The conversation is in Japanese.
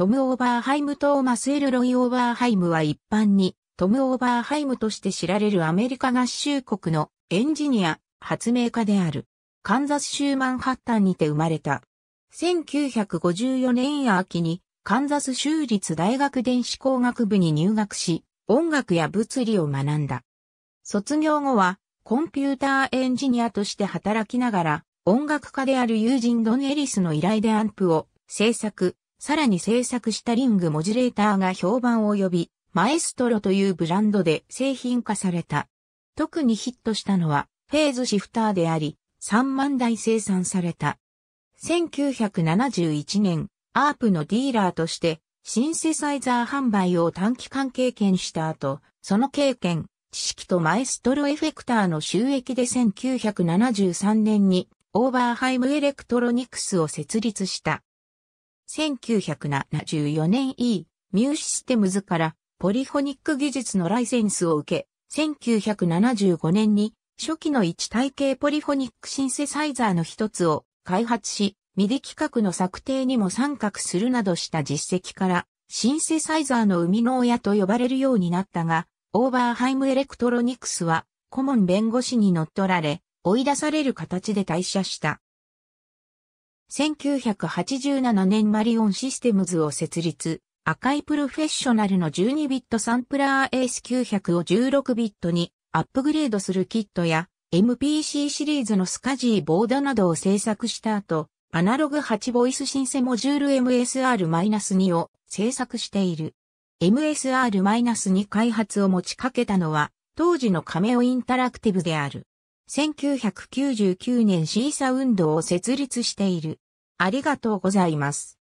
トム・オーバーハイム・トーマス・エル・ロイ・オーバーハイムは一般に、トム・オーバーハイムとして知られるアメリカ合衆国のエンジニア、発明家である。カンザス州マンハッタンにて生まれた。1954年秋にカンザス州立大学電子工学部に入学し、音楽や物理を学んだ。卒業後はコンピューターエンジニアとして働きながら、音楽家である友人ドン・エリスの依頼でアンプを制作、さらに制作したリングモジュレーターが評判を呼び、マエストロというブランドで製品化された。特にヒットしたのはフェーズシフターであり、3万台生産された。1971年、アープのディーラーとしてシンセサイザー販売を短期間経験した後、その経験、知識とマエストロエフェクターの収益で1973年にオーバーハイムエレクトロニクスを設立した。1974年 E、ミューシステムズからポリフォニック技術のライセンスを受け、1975年に初期の一体系ポリフォニックシンセサイザーの一つを開発し、ミディ企画の策定にも参画するなどした実績から、シンセサイザーの生みの親と呼ばれるようになったが、オーバーハイムエレクトロニクスは、顧問弁護士に乗っ取られ、追い出される形で退社した。1987年マリオンシステムズを設立、赤いプロフェッショナルの12ビットサンプラー a s 900を16ビットにアップグレードするキットや MPC シリーズのスカジーボードなどを制作した後、アナログ8ボイスシンセモジュール MSR-2 を制作している。MSR-2 開発を持ちかけたのは、当時のカメオインタラクティブである。1999年シーサウンドを設立している。ありがとうございます。